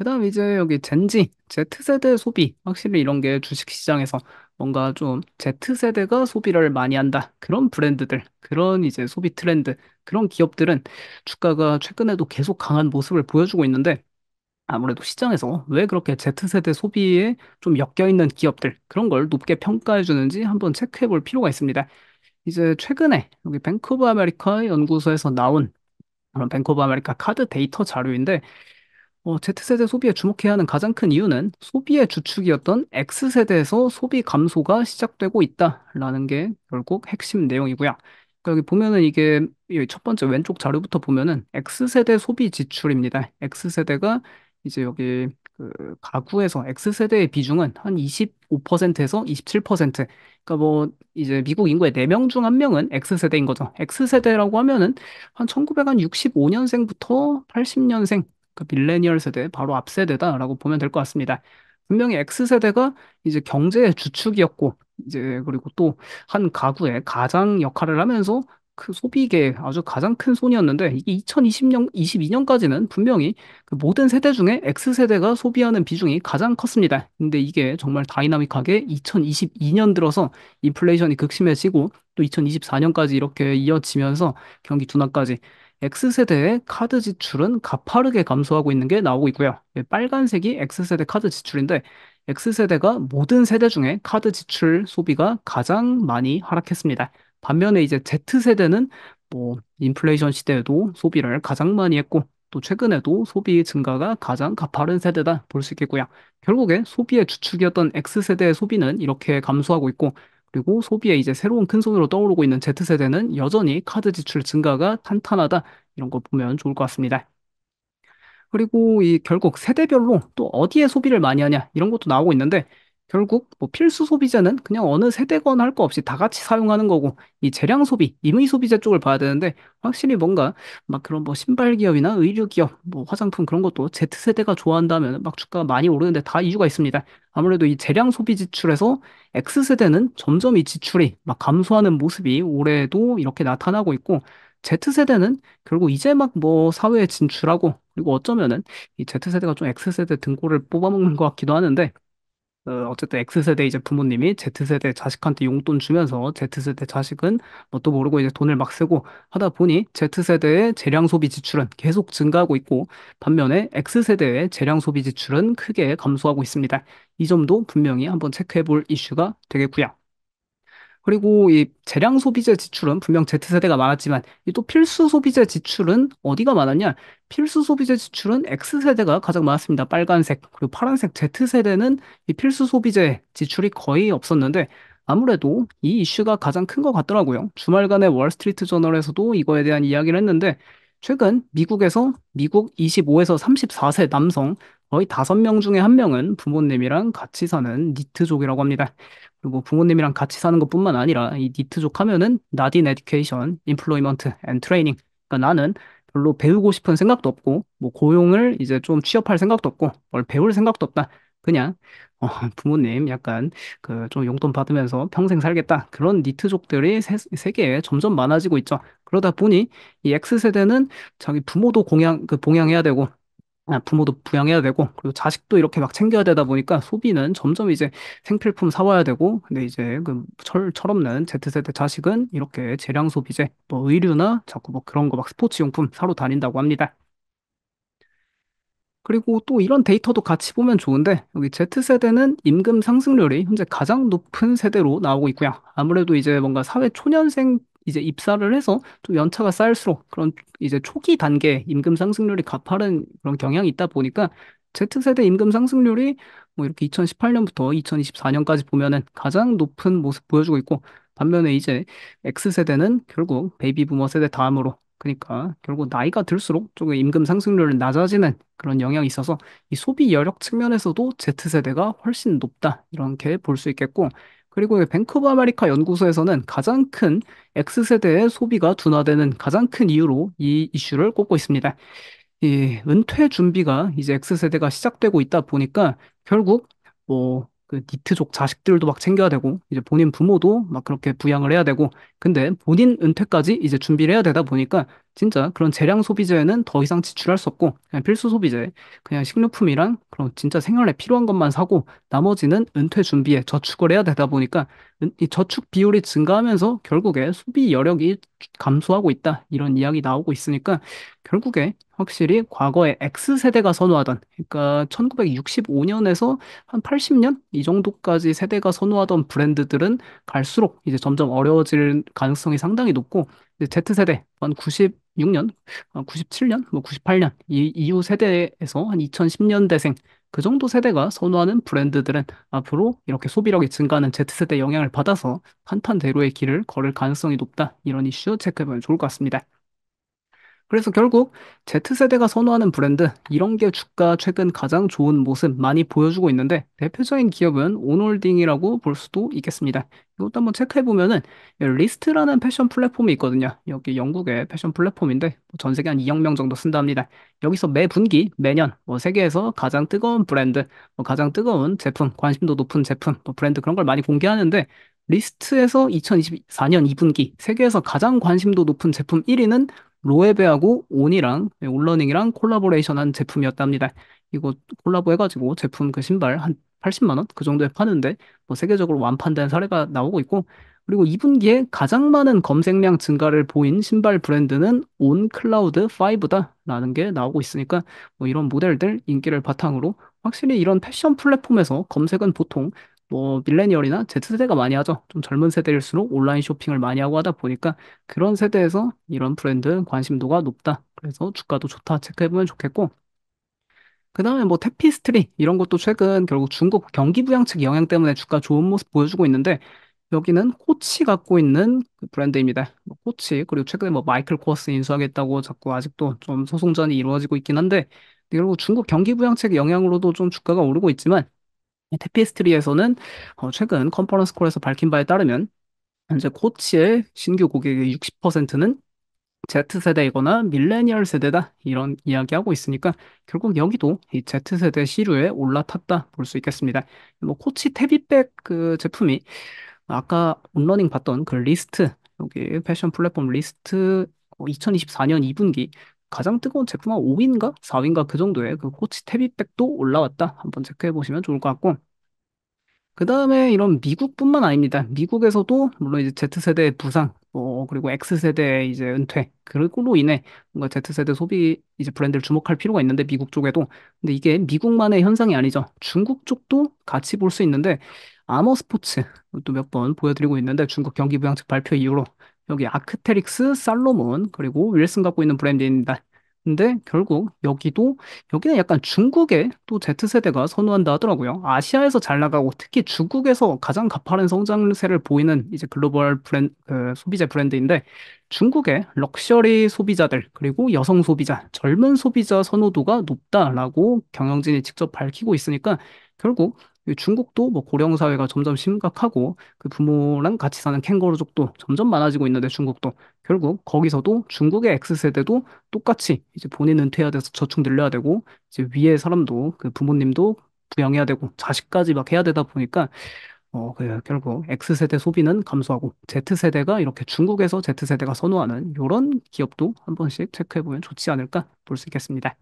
그다음 이제 여기 젠지, Z세대 소비. 확실히 이런 게 주식시장에서 뭔가 좀 Z세대가 소비를 많이 한다. 그런 브랜드들, 그런 이제 소비 트렌드, 그런 기업들은 주가가 최근에도 계속 강한 모습을 보여주고 있는데 아무래도 시장에서 왜 그렇게 Z세대 소비에 좀 엮여있는 기업들, 그런 걸 높게 평가해주는지 한번 체크해 볼 필요가 있습니다. 이제 최근에 여기 뱅크 오브 아메리카 연구소에서 나온 그런 뱅크 오브 아메리카 카드 데이터 자료인데 어, Z세대 소비에 주목해야 하는 가장 큰 이유는 소비의 주축이었던 X세대에서 소비 감소가 시작되고 있다라는 게 결국 핵심 내용이고요. 그러니까 여기 보면은 이게 여기 첫 번째 왼쪽 자료부터 보면은 X세대 소비 지출입니다. X세대가 이제 여기 그 가구에서 X세대의 비중은 한 25%에서 27%. 그러니까 뭐 이제 미국 인구의 4명 중 1명은 X세대인 거죠. X세대라고 하면은 한 1965년생부터 80년생 그 밀레니얼 세대 바로 앞 세대다라고 보면 될 것 같습니다. 분명히 X세대가 이제 경제의 주축이었고, 이제 그리고 또 한 가구의 가장 역할을 하면서 그소비계 아주 가장 큰 손이었는데, 이게 2020년, 22년까지는 분명히 그 모든 세대 중에 X세대가 소비하는 비중이 가장 컸습니다. 근데 이게 정말 다이나믹하게 2022년 들어서 인플레이션이 극심해지고, 또 2024년까지 이렇게 이어지면서 경기 둔화까지 X세대의 카드 지출은 가파르게 감소하고 있는 게 나오고 있고요. 예, 빨간색이 X세대 카드 지출인데 X세대가 모든 세대 중에 카드 지출 소비가 가장 많이 하락했습니다. 반면에 이제 Z세대는 뭐 인플레이션 시대에도 소비를 가장 많이 했고 또 최근에도 소비 증가가 가장 가파른 세대다 볼 수 있겠고요. 결국에 소비의 주축이었던 X세대의 소비는 이렇게 감소하고 있고 그리고 소비에 이제 새로운 큰 손으로 떠오르고 있는 Z세대는 여전히 카드 지출 증가가 탄탄하다. 이런 거 보면 좋을 것 같습니다. 그리고 이 결국 세대별로 또 어디에 소비를 많이 하냐 이런 것도 나오고 있는데 결국 뭐 필수 소비자는 그냥 어느 세대건 할 거 없이 다 같이 사용하는 거고 이 재량 소비, 임의 소비자 쪽을 봐야 되는데 확실히 뭔가 막 그런 뭐 신발 기업이나 의류 기업, 뭐 화장품 그런 것도 Z세대가 좋아한다면 막 주가가 많이 오르는데 다 이유가 있습니다. 아무래도 이 재량 소비 지출에서 X세대는 점점 이 지출이 막 감소하는 모습이 올해도 이렇게 나타나고 있고 Z세대는 결국 이제 막 뭐 사회에 진출하고 그리고 어쩌면은 이 Z세대가 좀 X세대 등골을 뽑아먹는 것 같기도 하는데 어, 쨌든 X세대 이제 부모님이 Z세대 자식한테 용돈 주면서 Z세대 자식은 뭣도 뭐 모르고 이제 돈을 막 쓰고 하다 보니 Z세대의 재량 소비 지출은 계속 증가하고 있고 반면에 X세대의 재량 소비 지출은 크게 감소하고 있습니다. 이 점도 분명히 한번 체크해 볼 이슈가 되겠고요. 그리고 이 재량 소비재 지출은 분명 Z세대가 많았지만 이또 필수 소비재 지출은 어디가 많았냐? 필수 소비재 지출은 X세대가 가장 많았습니다. 빨간색, 그리고 파란색 Z세대는 이 필수 소비재 지출이 거의 없었는데 아무래도 이 이슈가 가장 큰 것 같더라고요. 주말간에 월스트리트 저널에서도 이거에 대한 이야기를 했는데 최근 미국에서 미국 25에서 34세 남성 거의 다섯 명 중에 한 명은 부모님이랑 같이 사는 니트족이라고 합니다. 그리고 부모님이랑 같이 사는 것뿐만 아니라 이 니트족 하면은 나딘 에듀케이션, 인플로이먼트 앤 트레이닝. 그러니까 나는 별로 배우고 싶은 생각도 없고 뭐 고용을 이제 좀 취업할 생각도 없고 뭘 배울 생각도 없다. 그냥 어, 부모님 약간 그 좀 용돈 받으면서 평생 살겠다 그런 니트족들이 세, 세계에 점점 많아지고 있죠. 그러다 보니 이 X세대는 자기 부모도 공양 그 봉양해야 되고 아, 부모도 부양해야 되고 그리고 자식도 이렇게 막 챙겨야 되다 보니까 소비는 점점 이제 생필품 사와야 되고 근데 이제 그 철, 철없는 Z세대 자식은 이렇게 재량 소비재 뭐 의류나 자꾸 뭐 그런 거 막 스포츠 용품 사러 다닌다고 합니다. 그리고 또 이런 데이터도 같이 보면 좋은데 여기 Z세대는 임금 상승률이 현재 가장 높은 세대로 나오고 있고요. 아무래도 이제 뭔가 사회 초년생 이제 입사를 해서 또 연차가 쌓일수록 그런 이제 초기 단계 임금 상승률이 가파른 그런 경향이 있다 보니까 Z세대 임금 상승률이 뭐 이렇게 2018년부터 2024년까지 보면은 가장 높은 모습 보여주고 있고 반면에 이제 X세대는 결국 베이비 부머 세대 다음으로 그러니까 결국 나이가 들수록 조금 임금 상승률은 낮아지는 그런 영향이 있어서 이 소비 여력 측면에서도 Z세대가 훨씬 높다 이렇게 볼 수 있겠고 그리고 밴쿠버 아메리카 연구소에서는 가장 큰 X세대의 소비가 둔화되는 가장 큰 이유로 이 이슈를 꼽고 있습니다. 이 은퇴 준비가 이제 X세대가 시작되고 있다 보니까 결국 뭐그 니트족 자식들도 막 챙겨야 되고 이제 본인 부모도 막 그렇게 부양을 해야 되고 근데 본인 은퇴까지 이제 준비를 해야 되다 보니까 진짜 그런 재량 소비재는 더 이상 지출할 수 없고 그냥 필수 소비재, 그냥 식료품이랑 그런 진짜 생활에 필요한 것만 사고 나머지는 은퇴 준비에 저축을 해야 되다 보니까 은- 이 저축 비율이 증가하면서 결국에 소비 여력이 감소하고 있다 이런 이야기 나오고 있으니까 결국에 확실히 과거에 X세대가 선호하던 그러니까 1965년에서 한 80년 이 정도까지 세대가 선호하던 브랜드들은 갈수록 이제 점점 어려워질 가능성이 상당히 높고 이제 Z세대 한 90, 96년, 97년, 어, 뭐 98년 이 이후 세대에서 한 2010년대생 그 정도 세대가 선호하는 브랜드들은 앞으로 이렇게 소비력이 증가하는 Z세대 영향을 받아서 한탄대로의 길을 걸을 가능성이 높다. 이런 이슈 체크해보면 좋을 것 같습니다. 그래서 결국 Z세대가 선호하는 브랜드, 이런 게 주가 최근 가장 좋은 모습 많이 보여주고 있는데, 대표적인 기업은 온홀딩이라고 볼 수도 있겠습니다. 이것도 한번 체크해보면은, 리스트라는 패션 플랫폼이 있거든요. 여기 영국의 패션 플랫폼인데, 뭐 전 세계 한 2억 명 정도 쓴답니다. 여기서 매 분기, 매년, 뭐 세계에서 가장 뜨거운 브랜드, 뭐 가장 뜨거운 제품, 관심도 높은 제품, 뭐 브랜드 그런 걸 많이 공개하는데, 리스트에서 2024년 2분기 세계에서 가장 관심도 높은 제품 1위는 로에베하고 온이랑 온러닝이랑 콜라보레이션한 제품이었답니다. 이거 콜라보해가지고 제품 그 신발 한 80만 원 그 정도에 파는데 뭐 세계적으로 완판된 사례가 나오고 있고 그리고 2분기에 가장 많은 검색량 증가를 보인 신발 브랜드는 온 클라우드 5다라는 게 나오고 있으니까 뭐 이런 모델들 인기를 바탕으로 확실히 이런 패션 플랫폼에서 검색은 보통 뭐 밀레니얼이나 Z세대가 많이 하죠. 좀 젊은 세대일수록 온라인 쇼핑을 많이 하고 하다 보니까 그런 세대에서 이런 브랜드 관심도가 높다. 그래서 주가도 좋다 체크해보면 좋겠고 그 다음에 뭐 테피스트리 이런 것도 최근 결국 중국 경기 부양책 영향 때문에 주가 좋은 모습 보여주고 있는데 여기는 코치 갖고 있는 그 브랜드입니다. 뭐 코치 그리고 최근에 뭐 마이클 코어스 인수하겠다고 자꾸 아직도 좀 소송전이 이루어지고 있긴 한데 결국 중국 경기 부양책 영향으로도 좀 주가가 오르고 있지만 테피스트리에서는 어, 최근 컨퍼런스 콜에서 밝힌 바에 따르면 현재 코치의 신규 고객의 60%는 Z세대이거나 밀레니얼 세대다 이런 이야기하고 있으니까 결국 여기도 이 Z세대 시류에 올라탔다 볼 수 있겠습니다. 뭐 코치 테비백 그 제품이 아까 온러닝 봤던 그 리스트 여기 패션 플랫폼 리스트 2024년 어, 2분기 가장 뜨거운 제품 은 5위인가 4위인가 그 정도에 그 코치 태비백도 올라왔다. 한번 체크해 보시면 좋을 것 같고. 그 다음에 이런 미국뿐만 아닙니다. 미국에서도 물론 이제 Z세대의 부상, 뭐 그리고 X세대의 이제 은퇴, 그걸로 인해 뭔가 Z세대 소비 이제 브랜드를 주목할 필요가 있는데 미국 쪽에도. 근데 이게 미국만의 현상이 아니죠. 중국 쪽도 같이 볼 수 있는데 아머 스포츠 또 몇 번 보여드리고 있는데 중국 경기부양책 발표 이후로 여기 아크테릭스, 살로몬, 그리고 윌슨 갖고 있는 브랜드입니다. 근데 결국 여기도 여기는 약간 중국의또 Z세대가 선호한다 하더라고요. 아시아에서 잘 나가고 특히 중국에서 가장 가파른 성장세를 보이는 이제 글로벌 브랜 드그 소비자 브랜드인데 중국의 럭셔리 소비자들 그리고 여성 소비자, 젊은 소비자 선호도가 높다라고 경영진이 직접 밝히고 있으니까 결국 중국도 뭐 고령 사회가 점점 심각하고 그 부모랑 같이 사는 캥거루족도 점점 많아지고 있는데 중국도 결국 거기서도 중국의 X세대도 똑같이 이제 본인 은퇴해야 돼서 저축 늘려야 되고 이제 위에 사람도 그 부모님도 부양해야 되고 자식까지 막 해야 되다 보니까 어, 그 결국 X세대 소비는 감소하고 Z세대가 이렇게 중국에서 Z세대가 선호하는 이런 기업도 한 번씩 체크해보면 좋지 않을까 볼 수 있겠습니다.